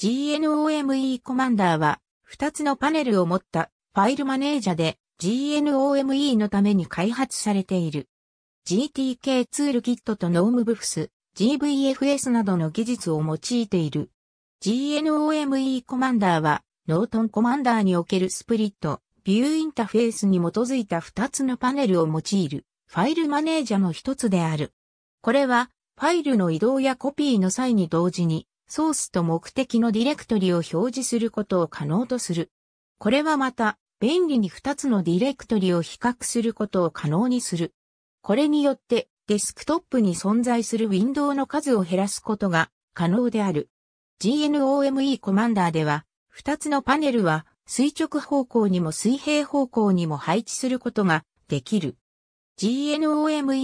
GNOME コマンダーは、2つのパネルを持ったファイルマネージャで GNOME のために開発されている。GTK ツールキットと NomeBufs、GVFS などの技術を用いている。GNOME コマンダーは、ノートンコマンダーにおけるスプリット、ビューインターフェースに基づいた2つのパネルを用いる、ファイルマネージャの一つである。これは、ファイルの移動やコピーの際に同時に、ソースと目的のディレクトリを表示することを可能とする。これはまた、便利に2つのディレクトリを比較することを可能にする。これによって、デスクトップに存在するウィンドウの数を減らすことが可能である。GNOME コマンダーでは、2つのパネルは垂直方向にも水平方向にも配置することができる。GNOME